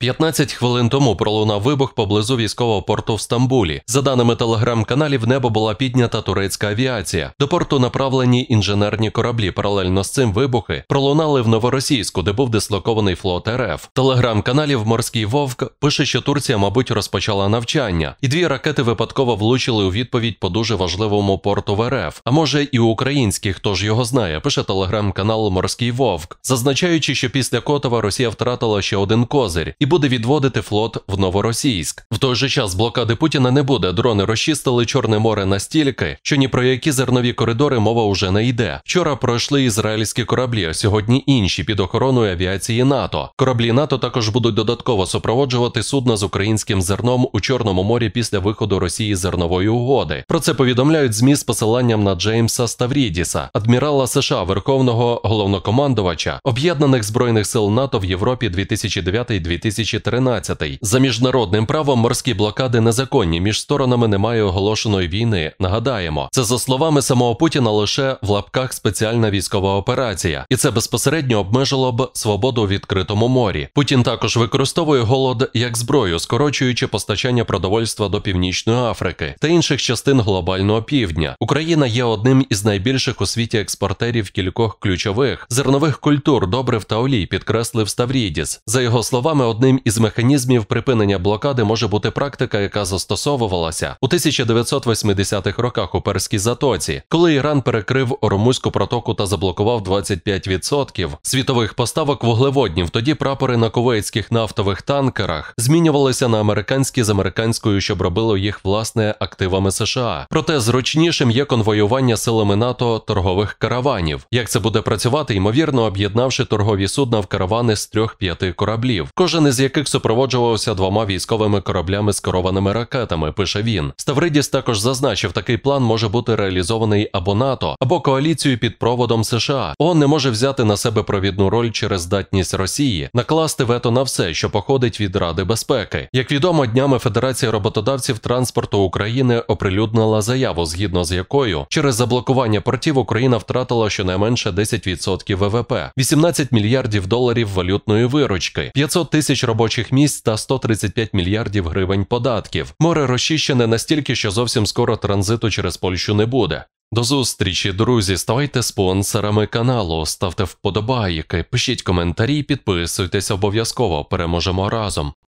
15 хвилин тому пролунав вибух поблизу військового порту в Стамбулі. За даними телеграм-каналів, небо була піднята турецька авіація. До порту направлені інженерні кораблі. Паралельно з цим вибухи пролунали в новоросійську, де був дислокований флот РФ. Телеграм-каналів Морський Вовк пише, що Турція, мабуть, розпочала навчання, і дві ракети випадково влучили у відповідь по дуже важливому порту в РФ. А може і український, хто ж його знає, пише телеграм-канал Морський Вовк, зазначаючи, що після Котова Росія втратила ще один козир і буде відводити флот в новоросійськ. В той же час блокади Путіна не буде. Дрони розчистили Чорне море настільки, що ні про які зернові коридори мова уже не йде. Вчора пройшли ізраїльські кораблі, а сьогодні інші під охороною авіації НАТО. Кораблі НАТО також будуть додатково супроводжувати судна з українським зерном у Чорному морі після виходу Росії зернової угоди. Про це повідомляють змі з посиланням на Джеймса Ставрідіса, адмірала США, верховного головнокомандувача об'єднаних збройних сил НАТО в Європі 2009-2010. 2013. За міжнародним правом морські блокади незаконні між сторонами немає оголошеної війни. Нагадаємо, це за словами самого Путіна лише в лапках спеціальна військова операція, і це безпосередньо обмежило б свободу у відкритому морі. Путін також використовує голод як зброю, скорочуючи постачання продовольства до північної Африки та інших частин глобального півдня. Україна є одним із найбільших у світі експортерів кількох ключових зернових культур, добрив та олій, підкреслив Ставрідіс. За його словами, одним Одним із механізмів припинення блокади може бути практика, яка застосовувалася у 1980-х роках у перській затоці, коли Іран перекрив Ормузьку протоку та заблокував 25% світових поставок вуглеводнів. Тоді прапори на кувейтських нафтових танкерах змінювалися на американські з американською, щоб робило їх власне активами США. Проте зручнішим є конвоювання силами НАТО торгових караванів. Як це буде працювати, ймовірно, об'єднавши торгові судна в каравани з трьох п'яти кораблів. Кожен з яких супроводжувався двома військовими кораблями з керованими ракетами. Пише він. Ставридіс також зазначив, такий план може бути реалізований або НАТО, або коаліцією під проводом США. ООН не може взяти на себе провідну роль через здатність Росії, накласти вето на все, що походить від Ради безпеки. Як відомо, днями Федерація роботодавців транспорту України оприлюднила заяву, згідно з якою через заблокування портів Україна втратила щонайменше 10% ВВП, 18 мільярдів доларів валютної виручки, 500 тисяч робочих місць та 135 мільярдів гривень податків. Море розчищене настільки, що зовсім скоро транзиту через Польщу не буде. До зустрічі, друзі, ставайте спонсорами каналу, ставте вподобайки, пишіть коментарі, підписуйтесь обов'язково. Переможемо разом.